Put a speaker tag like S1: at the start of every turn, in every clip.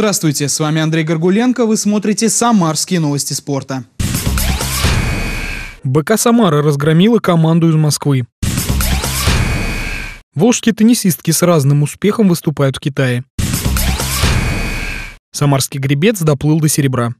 S1: Здравствуйте, с вами Андрей Горгуленко, вы смотрите «Самарские новости спорта». БК «Самара» разгромила команду из Москвы. Волжские теннисистки с разным успехом выступают в Китае. Самарский гребец доплыл до серебра.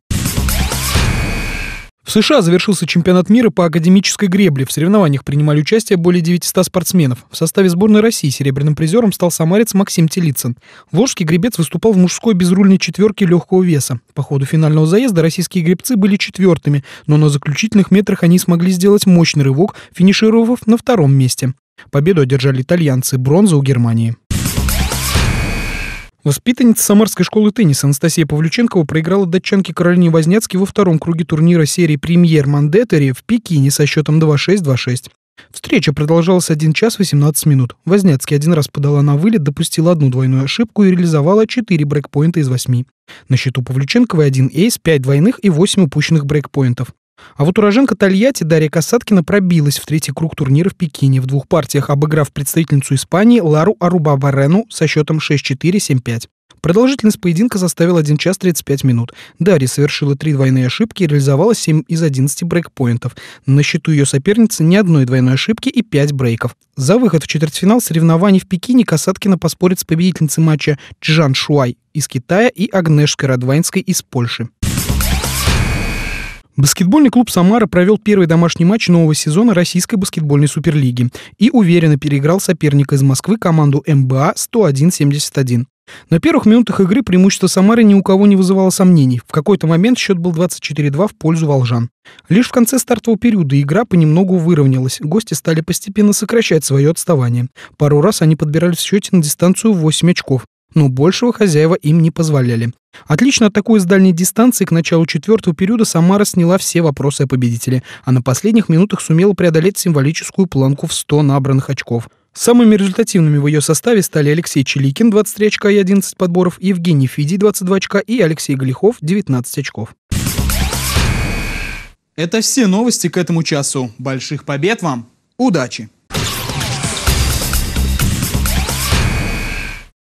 S1: В США завершился чемпионат мира по академической гребле. В соревнованиях принимали участие более 900 спортсменов. В составе сборной России серебряным призером стал самарец Максим Телицын. Волжский гребец выступал в мужской безрульной четверке легкого веса. По ходу финального заезда российские гребцы были четвертыми, но на заключительных метрах они смогли сделать мощный рывок, финишировав на втором месте. Победу одержали итальянцы, бронза у Германии. Воспитанница Самарской школы тенниса Анастасия Павлюченкова проиграла датчанке Каролине Возняцкой во втором круге турнира серии «Премьер Мандетери» в Пекине со счетом 2-6-2-6. Встреча продолжалась 1 час 18 минут. Возняцкий один раз подала на вылет, допустила одну двойную ошибку и реализовала 4 брейкпоинта из 8. На счету Павлюченковой один эйс, 5 двойных и 8 упущенных брейкпоинтов. А вот уроженка Тольятти Дарья Касаткина пробилась в третий круг турнира в Пекине в двух партиях, обыграв представительницу Испании Лару Аруба Арубабарену со счетом 6-4, 7-5. Продолжительность поединка составила 1 час 35 минут. Дарья совершила три двойные ошибки и реализовала 7 из 11 брейкпоинтов. На счету ее соперницы ни одной двойной ошибки и 5 брейков. За выход в четвертьфинал соревнований в Пекине Касаткина поспорит с победительницей матча Чжан Шуай из Китая и Агнешкой Радвайнской из Польши. Баскетбольный клуб «Самара» провел первый домашний матч нового сезона российской баскетбольной суперлиги и уверенно переиграл соперника из Москвы команду МБА 101-71. На первых минутах игры преимущество Самары ни у кого не вызывало сомнений. В какой-то момент счет был 24-2 в пользу волжан. Лишь в конце стартового периода игра понемногу выровнялась. Гости стали постепенно сокращать свое отставание. Пару раз они подбирались в счете на дистанцию в 8 очков но большего хозяева им не позволяли. Отлично атакуя с дальней дистанции, к началу четвертого периода Самара сняла все вопросы о победителе, а на последних минутах сумела преодолеть символическую планку в 100 набранных очков. Самыми результативными в ее составе стали Алексей Челикин 23 очка и 11 подборов, Евгений Фидий 22 очка и Алексей Галихов 19 очков. Это все новости к этому часу. Больших побед вам! Удачи!